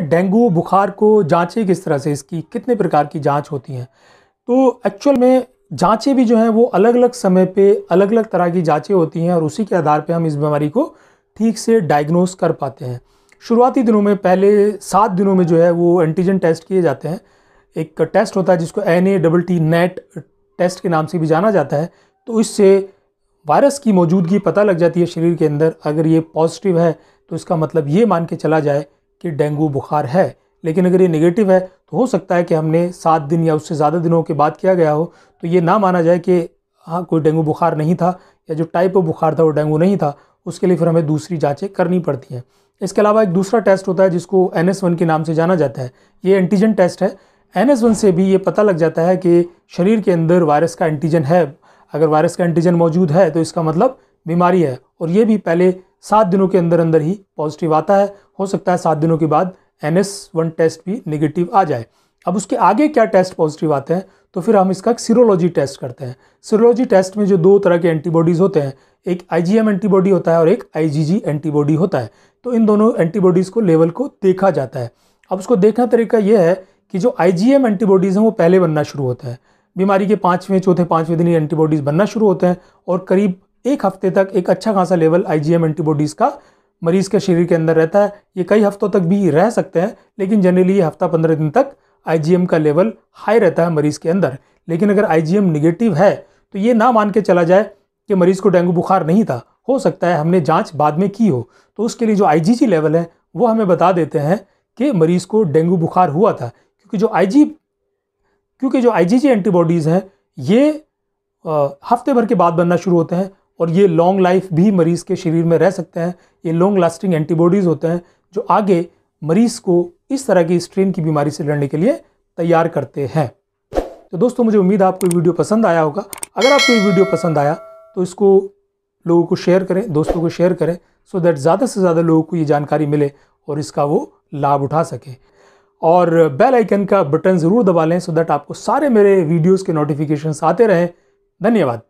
dengue बुखार को जाँचें किस तरह से इसकी कितने प्रकार की जांच होती हैं तो एक्चुअल में जाँचें भी जो हैं वो अलग अलग समय पे अलग अलग तरह की जाँचें होती हैं और उसी के आधार पे हम इस बीमारी को ठीक से डायग्नोस कर पाते हैं शुरुआती दिनों में पहले सात दिनों में जो है वो एंटीजन टेस्ट किए जाते हैं एक टेस्ट होता है जिसको N A double T net test के नाम से भी जाना जाता है तो इससे वायरस की मौजूदगी पता लग जाती है शरीर के अंदर अगर ये पॉजिटिव है तो इसका मतलब ये मान के चला जाए कि डेंगू बुखार है लेकिन अगर ये नेगेटिव है तो हो सकता है कि हमने सात दिन या उससे ज़्यादा दिनों के बाद किया गया हो तो ये ना माना जाए कि हाँ कोई डेंगू बुखार नहीं था या जो टाइप ऑफ बुखार था वो डेंगू नहीं था उसके लिए फिर हमें दूसरी जाँचें करनी पड़ती हैं इसके अलावा एक दूसरा टेस्ट होता है जिसको एन के नाम से जाना जाता है ये एंटीजन टेस्ट है एन से भी ये पता लग जाता है कि शरीर के अंदर वायरस का एंटीजन है अगर वायरस का एंटीजन मौजूद है तो इसका मतलब बीमारी है और ये भी पहले सात दिनों के अंदर अंदर ही पॉजिटिव आता है हो सकता है सात दिनों के बाद एन एस वन टेस्ट भी निगेटिव आ जाए अब उसके आगे क्या टेस्ट पॉजिटिव आते हैं तो फिर हम इसका सीरोलॉजी टेस्ट करते हैं सीरोलॉजी टेस्ट में जो दो तरह के एंटीबॉडीज़ होते हैं एक आई एंटीबॉडी होता है और एक आई एंटीबॉडी होता है तो इन दोनों एंटीबॉडीज़ को लेवल को देखा जाता है अब उसको देखना तरीका यह है कि जो आई एंटीबॉडीज़ हैं वो पहले बनना शुरू होता है बीमारी के पाँचवें चौथे पाँचवें दिन ये एंटीबॉडीज़ बनना शुरू होते हैं और करीब एक हफ्ते तक एक अच्छा खासा लेवल आईजीएम एंटीबॉडीज़ का मरीज़ के शरीर के अंदर रहता है ये कई हफ्तों तक भी रह सकते हैं लेकिन जनरली ये हफ्ता पंद्रह दिन तक आईजीएम का लेवल हाई रहता है मरीज़ के अंदर लेकिन अगर आईजीएम नेगेटिव है तो ये ना मान के चला जाए कि मरीज़ को डेंगू बुखार नहीं था हो सकता है हमने जाँच बाद में की हो तो उसके लिए जो जी लेवल है वो हमें बता देते हैं कि मरीज़ को डेंगू बुखार हुआ था क्योंकि जो जी क्योंकि जो जी एंटीबॉडीज़ हैं ये हफ्ते भर के बाद बनना शुरू होते हैं और ये लॉन्ग लाइफ भी मरीज़ के शरीर में रह सकते हैं ये लॉन्ग लास्टिंग एंटीबॉडीज़ होते हैं जो आगे मरीज़ को इस तरह की स्ट्रेन की बीमारी से लड़ने के लिए तैयार करते हैं तो दोस्तों मुझे उम्मीद आपको ये वीडियो पसंद आया होगा अगर आपको ये वीडियो पसंद आया तो इसको लोगों को शेयर करें दोस्तों को शेयर करें सो दैट ज़्यादा से ज़्यादा लोगों को ये जानकारी मिले और इसका वो लाभ उठा सके और बेल आइकन का बटन ज़रूर दबा लें सो दैट आपको सारे मेरे वीडियोज़ के नोटिफिकेशन आते रहें धन्यवाद